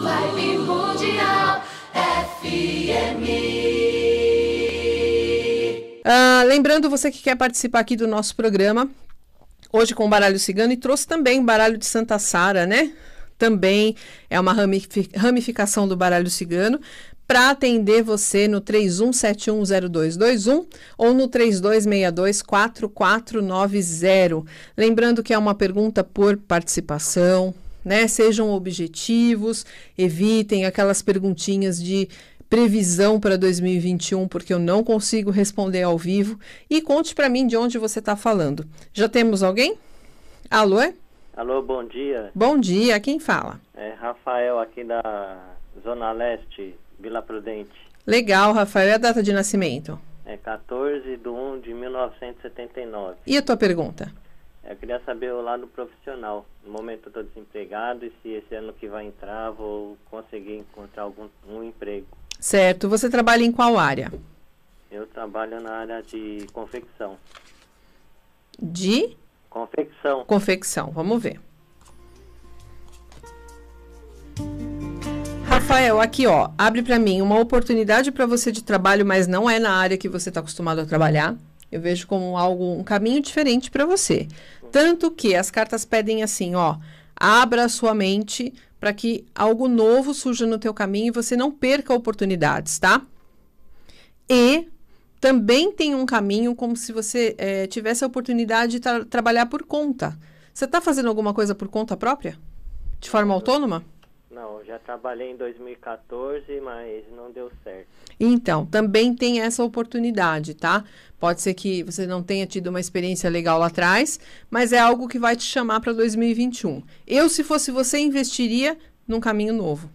Live Mundial FM. Ah, lembrando, você que quer participar aqui do nosso programa, hoje com o baralho cigano e trouxe também o baralho de Santa Sara, né? Também é uma ramificação do baralho cigano para atender você no 31710221 ou no 32624490. Lembrando que é uma pergunta por participação, né? Sejam objetivos, evitem aquelas perguntinhas de previsão para 2021, porque eu não consigo responder ao vivo. E conte para mim de onde você está falando. Já temos alguém? Alô? É? Alô, bom dia. Bom dia, quem fala? É Rafael, aqui da Zona Leste, Vila Prudente. Legal, Rafael. E a data de nascimento? É 14 de 1 de 1979. E a tua pergunta? Eu queria saber o lado profissional. No momento eu estou desempregado e se esse ano que vai entrar vou conseguir encontrar algum um emprego. Certo. Você trabalha em qual área? Eu trabalho na área de confecção. De? Confecção. Confecção. Vamos ver. Rafael, aqui ó, abre para mim uma oportunidade para você de trabalho, mas não é na área que você está acostumado a trabalhar. Eu vejo como algo, um caminho diferente para você. Tanto que as cartas pedem assim, ó, abra a sua mente para que algo novo surja no teu caminho e você não perca oportunidades, tá? E também tem um caminho como se você é, tivesse a oportunidade de tra trabalhar por conta. Você está fazendo alguma coisa por conta própria? De forma autônoma? Não, já trabalhei em 2014, mas não deu certo. Então, também tem essa oportunidade, tá? Pode ser que você não tenha tido uma experiência legal lá atrás, mas é algo que vai te chamar para 2021. Eu, se fosse você, investiria num caminho novo.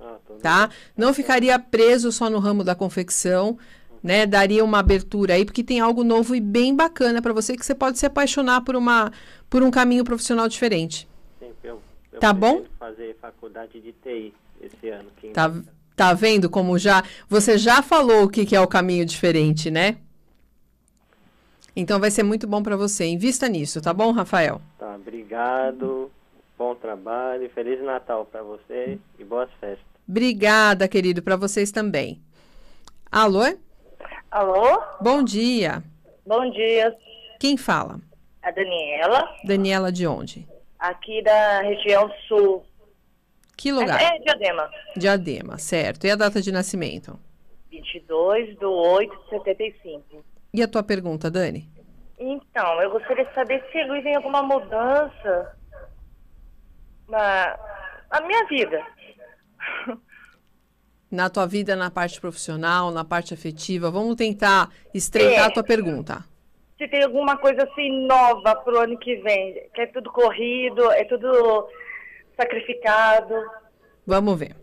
Ah, tá? Bem. Não tá ficaria preso só no ramo da confecção, né? Daria uma abertura aí, porque tem algo novo e bem bacana para você que você pode se apaixonar por uma por um caminho profissional diferente. Eu tá bom? Fazer faculdade de TI esse ano. Tá, tá vendo como já. Você já falou o que, que é o caminho diferente, né? Então vai ser muito bom para você. Invista nisso, tá bom, Rafael? Tá, obrigado. Bom trabalho. Feliz Natal para você e boas festas. Obrigada, querido, para vocês também. Alô? Alô? Bom dia. Bom dia. Quem fala? A Daniela. Daniela de onde? aqui da região sul. Que lugar? É, é Diadema. Diadema, certo. E a data de nascimento? 22 de 8 de 75. E a tua pergunta, Dani? Então, eu gostaria de saber se Luiz tem alguma mudança na, na minha vida. Na tua vida, na parte profissional, na parte afetiva. Vamos tentar estreitar é. a tua é. pergunta se tem alguma coisa assim nova pro ano que vem, que é tudo corrido, é tudo sacrificado. Vamos ver.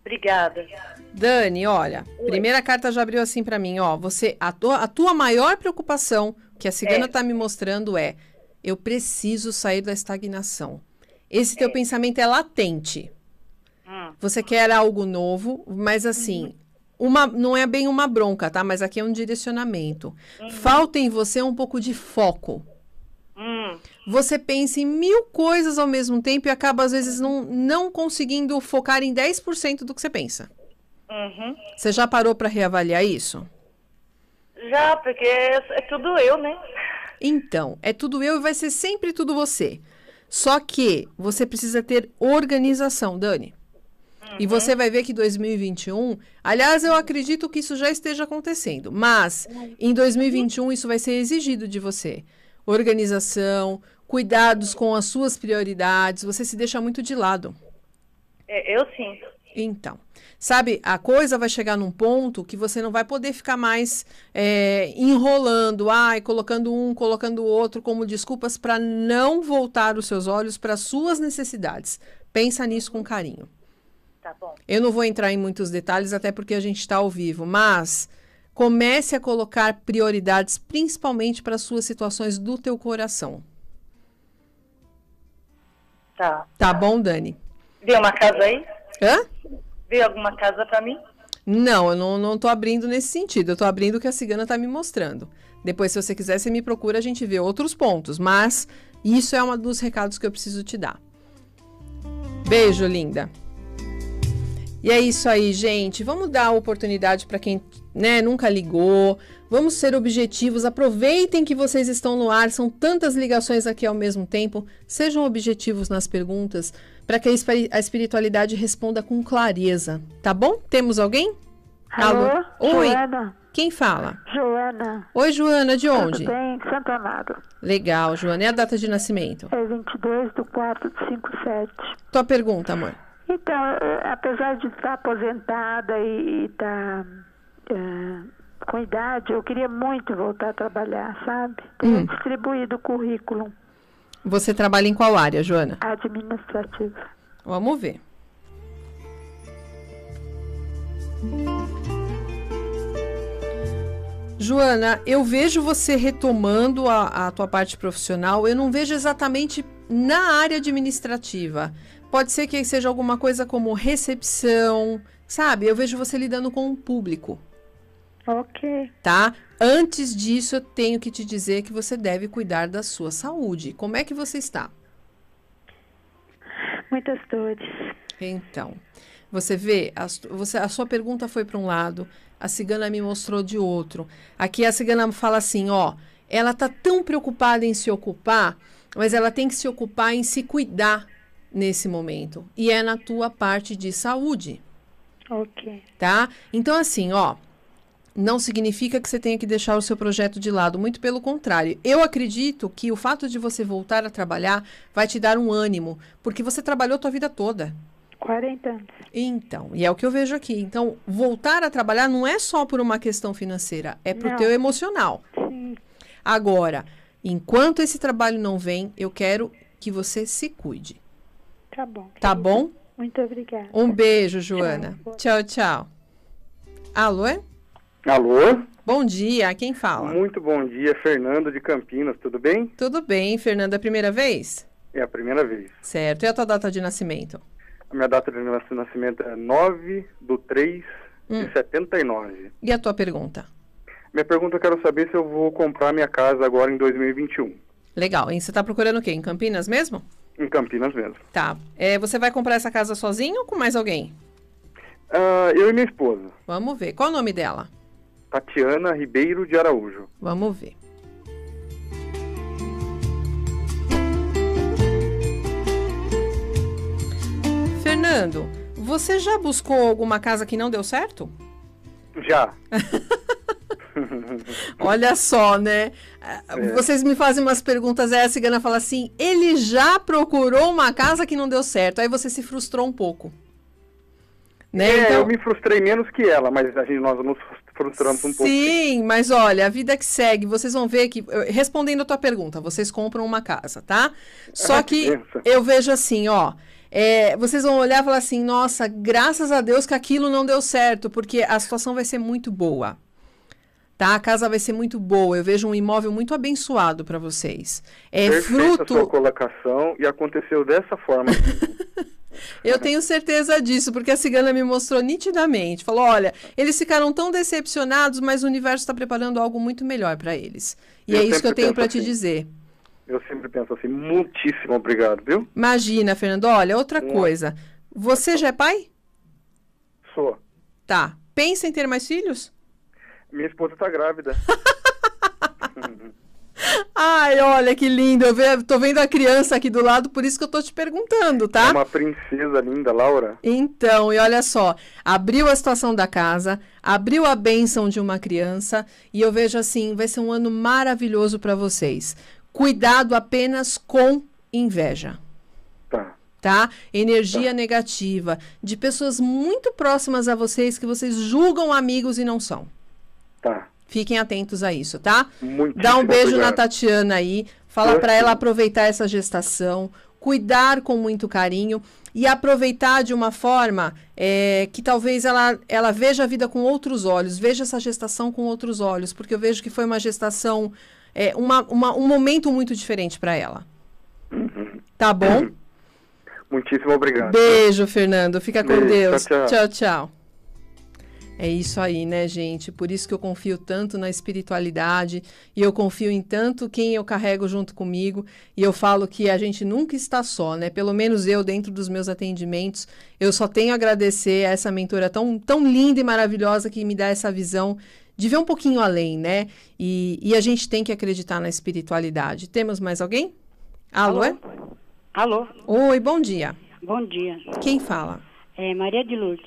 Obrigada. Dani, olha, Oi. primeira carta já abriu assim para mim, ó, você a tua, a tua maior preocupação que a cigana é. tá me mostrando é eu preciso sair da estagnação. Esse é. teu pensamento é latente. Hum. Você quer algo novo, mas assim, hum uma, não é bem uma bronca, tá? Mas aqui é um direcionamento. Uhum. Falta em você um pouco de foco. Hum. Você pensa em mil coisas ao mesmo tempo e acaba, às vezes, não, não conseguindo focar em 10% do que você pensa. Uhum. Você já parou para reavaliar isso? Já, porque é tudo eu, né? Então, é tudo eu e vai ser sempre tudo você. Só que você precisa ter organização, Dani. E uhum. você vai ver que 2021, aliás, eu acredito que isso já esteja acontecendo, mas em 2021 isso vai ser exigido de você. Organização, cuidados com as suas prioridades, você se deixa muito de lado. É, eu sinto. Então, sabe, a coisa vai chegar num ponto que você não vai poder ficar mais é, enrolando, ai, colocando um, colocando o outro como desculpas para não voltar os seus olhos para suas necessidades. Pensa nisso com carinho. Tá bom. Eu não vou entrar em muitos detalhes, até porque a gente está ao vivo, mas comece a colocar prioridades, principalmente para as suas situações do teu coração. Tá. Tá bom, Dani? Vê uma casa aí? Hã? Vê alguma casa para mim? Não, eu não, não tô abrindo nesse sentido. Eu tô abrindo o que a cigana está me mostrando. Depois, se você quiser, você me procura, a gente vê outros pontos. Mas isso é um dos recados que eu preciso te dar. Beijo, linda. E é isso aí, gente. Vamos dar oportunidade para quem né, nunca ligou. Vamos ser objetivos. Aproveitem que vocês estão no ar. São tantas ligações aqui ao mesmo tempo. Sejam objetivos nas perguntas para que a espiritualidade responda com clareza. Tá bom? Temos alguém? Alô? Alô? Oi. Joana. Quem fala? Joana. Oi, Joana. De onde? Tudo bem? Santo Amado. Legal, Joana. E a data de nascimento? É 22 de 4 de 57. Tua pergunta, amor. Então, é, apesar de estar aposentada e estar tá, é, com idade, eu queria muito voltar a trabalhar, sabe? Tenho hum. distribuído o currículo. Você trabalha em qual área, Joana? Administrativa. Vamos ver. Joana, eu vejo você retomando a, a tua parte profissional, eu não vejo exatamente na área administrativa, Pode ser que seja alguma coisa como recepção, sabe? Eu vejo você lidando com o um público. Ok. Tá? Antes disso, eu tenho que te dizer que você deve cuidar da sua saúde. Como é que você está? Muitas dores. Então, você vê, a, você, a sua pergunta foi para um lado, a cigana me mostrou de outro. Aqui a cigana fala assim, ó, ela tá tão preocupada em se ocupar, mas ela tem que se ocupar em se cuidar nesse momento. E é na tua parte de saúde. Ok. Tá? Então, assim, ó. Não significa que você tenha que deixar o seu projeto de lado, muito pelo contrário. Eu acredito que o fato de você voltar a trabalhar vai te dar um ânimo, porque você trabalhou a tua vida toda. 40 anos. Então, e é o que eu vejo aqui. Então, voltar a trabalhar não é só por uma questão financeira, é pro não. teu emocional. Sim. Agora, enquanto esse trabalho não vem, eu quero que você se cuide. Tá bom. Tá bom? Muito obrigada. Um beijo, Joana. Tchau, tchau. tchau. Alô? Alô? Bom dia, quem fala? Muito bom dia, Fernando de Campinas, tudo bem? Tudo bem, Fernando, é a primeira vez? É a primeira vez. Certo, e a tua data de nascimento? A minha data de nascimento é 9 do 3 hum. de 79. E a tua pergunta? Minha pergunta, eu quero saber se eu vou comprar minha casa agora em 2021. Legal, e você está procurando o quê? Em Campinas mesmo? Em Campinas mesmo. Tá. É, você vai comprar essa casa sozinho ou com mais alguém? Uh, eu e minha esposa. Vamos ver. Qual o nome dela? Tatiana Ribeiro de Araújo. Vamos ver. Fernando, você já buscou alguma casa que não deu certo? Já. Olha só, né? É. Vocês me fazem umas perguntas, aí a cigana fala assim: ele já procurou uma casa que não deu certo. Aí você se frustrou um pouco. Né? É, então... eu me frustrei menos que ela, mas a gente, nós nos frustramos um Sim, pouco. Sim, mas olha, a vida que segue, vocês vão ver que, respondendo a tua pergunta, vocês compram uma casa, tá? Só ah, que, que eu vejo assim, ó. É, vocês vão olhar e falar assim: nossa, graças a Deus que aquilo não deu certo, porque a situação vai ser muito boa tá? A casa vai ser muito boa. Eu vejo um imóvel muito abençoado para vocês. É Perfeita fruto. A sua colocação e aconteceu dessa forma. Eu tenho certeza disso, porque a cigana me mostrou nitidamente. Falou: olha, eles ficaram tão decepcionados, mas o universo está preparando algo muito melhor para eles. E eu é isso que eu tenho para assim. te dizer. Eu sempre penso assim, muitíssimo obrigado, viu? Imagina, Fernando. Olha, outra Não. coisa. Você já é pai? Sou. Tá. Pensa em ter mais filhos? Minha esposa está grávida. Ai, olha que lindo. Eu tô vendo a criança aqui do lado, por isso que eu tô te perguntando, tá? É uma princesa linda, Laura. Então, e olha só, abriu a situação da casa, abriu a bênção de uma criança, e eu vejo assim, vai ser um ano maravilhoso para vocês. Cuidado apenas com inveja. Tá. Tá? Energia tá. negativa de pessoas muito próximas a vocês que vocês julgam amigos e não são. Tá. Fiquem atentos a isso, tá? Muito Dá um beijo obrigado. na Tatiana aí. Fala tá. para ela aproveitar essa gestação, cuidar com muito carinho e aproveitar de uma forma é, que talvez ela, ela veja a vida com outros olhos, veja essa gestação com outros olhos, porque eu vejo que foi uma gestação, é, uma, uma, um momento muito diferente para ela. Uhum. Tá bom? Uhum. Muitíssimo obrigado. Beijo, Fernando. Fica Beijo. com Deus. tchau, tchau. tchau, tchau. É isso aí, né, gente? Por isso que eu confio tanto na espiritualidade e eu confio em tanto quem eu carrego junto comigo. E eu falo que a gente nunca está só, né? Pelo menos eu, dentro dos meus atendimentos, eu só tenho a agradecer a essa mentora tão, tão linda e maravilhosa que me dá essa visão de ver um pouquinho além, né? E, e a gente tem que acreditar na espiritualidade. Temos mais alguém? Alô? É? Alô? Alô? Oi, bom dia. Bom dia. Quem fala? É Maria de Lourdes.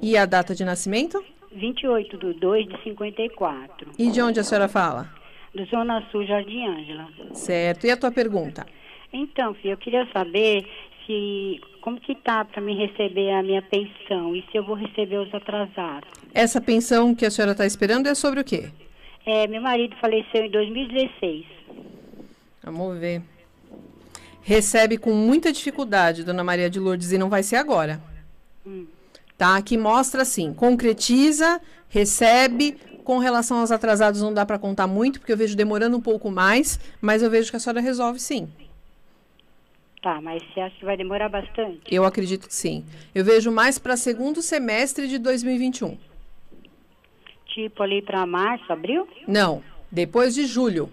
E a data de nascimento? 28 de 2 de 54. E de onde a senhora fala? Do Zona Sul, Jardim Ângela. Certo. E a tua pergunta? Então, filha, eu queria saber se como que tá para me receber a minha pensão e se eu vou receber os atrasados. Essa pensão que a senhora está esperando é sobre o quê? É, meu marido faleceu em 2016. Vamos ver. Recebe com muita dificuldade, Dona Maria de Lourdes, e não vai ser agora. Hum tá? Que mostra assim, concretiza, recebe, com relação aos atrasados não dá para contar muito, porque eu vejo demorando um pouco mais, mas eu vejo que a senhora resolve sim. Tá, mas você acha que vai demorar bastante? Eu acredito que sim. Eu vejo mais para segundo semestre de 2021. Tipo ali para março, abril? Não, depois de julho.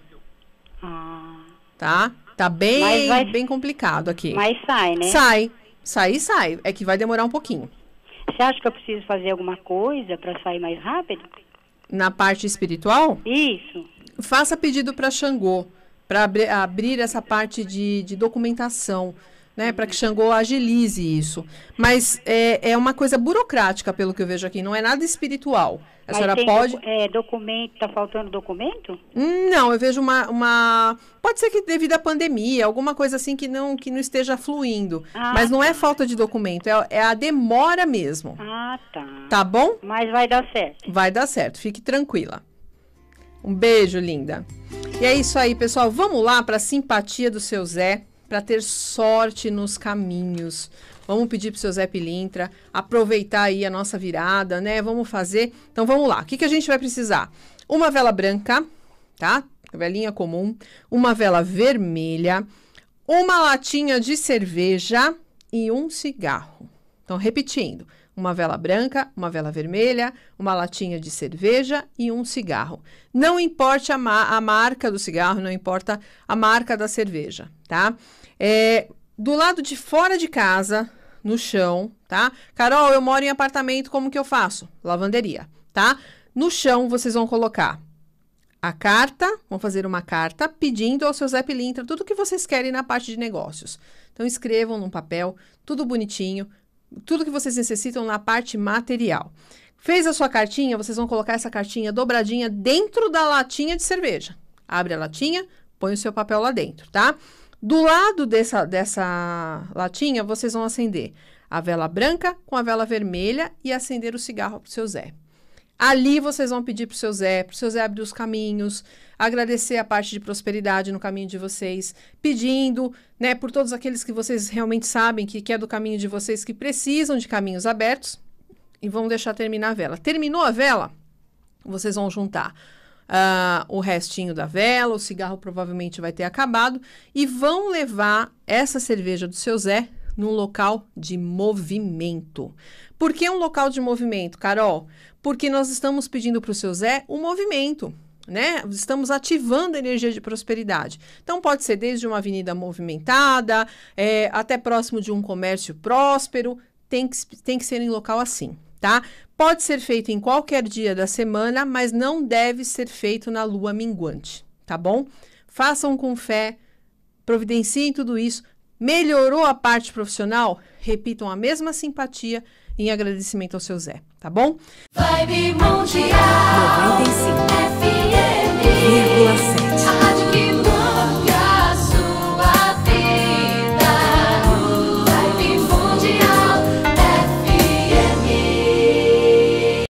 Ah. Tá? Tá bem, vai... bem complicado aqui. Mas sai, né? Sai. Sai e sai. É que vai demorar um pouquinho. Você acha que eu preciso fazer alguma coisa para sair mais rápido? Na parte espiritual? Isso. Faça pedido para Xangô para abri abrir essa parte de, de documentação né, para que uhum. Xangô agilize isso. Mas é, é uma coisa burocrática, pelo que eu vejo aqui, não é nada espiritual. A Mas senhora pode. é, documento, está faltando documento? Não, eu vejo uma, uma. Pode ser que devido à pandemia, alguma coisa assim que não, que não esteja fluindo. Ah, Mas não é tá. falta de documento, é, é a demora mesmo. Ah, tá. Tá bom? Mas vai dar certo. Vai dar certo, fique tranquila. Um beijo, linda. E é isso aí, pessoal. Vamos lá para a simpatia do seu Zé para ter sorte nos caminhos. Vamos pedir para o seu Zé Pilintra aproveitar aí a nossa virada, né? Vamos fazer. Então vamos lá. O que, que a gente vai precisar? Uma vela branca, tá? Velinha comum. Uma vela vermelha. Uma latinha de cerveja e um cigarro. Então, repetindo uma vela branca, uma vela vermelha, uma latinha de cerveja e um cigarro. Não importa a, ma a marca do cigarro, não importa a marca da cerveja, tá? É, do lado de fora de casa, no chão, tá? Carol, eu moro em apartamento, como que eu faço? Lavanderia, tá? No chão vocês vão colocar a carta, vão fazer uma carta pedindo ao seu Zé Pilintra tudo o que vocês querem na parte de negócios. Então escrevam num papel, tudo bonitinho, tudo que vocês necessitam na parte material. Fez a sua cartinha, vocês vão colocar essa cartinha dobradinha dentro da latinha de cerveja. Abre a latinha, põe o seu papel lá dentro, tá? Do lado dessa, dessa latinha, vocês vão acender a vela branca com a vela vermelha e acender o cigarro pro seu Zé. Ali vocês vão pedir para o seu Zé, para o seu Zé abrir os caminhos, agradecer a parte de prosperidade no caminho de vocês, pedindo, né, por todos aqueles que vocês realmente sabem que, que é do caminho de vocês, que precisam de caminhos abertos, e vão deixar terminar a vela. Terminou a vela? Vocês vão juntar uh, o restinho da vela, o cigarro provavelmente vai ter acabado, e vão levar essa cerveja do seu Zé num local de movimento. Por que um local de movimento, Carol? Porque nós estamos pedindo para o seu Zé um movimento. Né? Estamos ativando a energia de prosperidade. Então, pode ser desde uma avenida movimentada, é, até próximo de um comércio próspero, tem que, tem que ser em local assim, tá? Pode ser feito em qualquer dia da semana, mas não deve ser feito na lua minguante, tá bom? Façam com fé, providenciem tudo isso, Melhorou a parte profissional? Repitam a mesma simpatia em agradecimento ao seu Zé, tá bom? Vibe Mundial 95 FM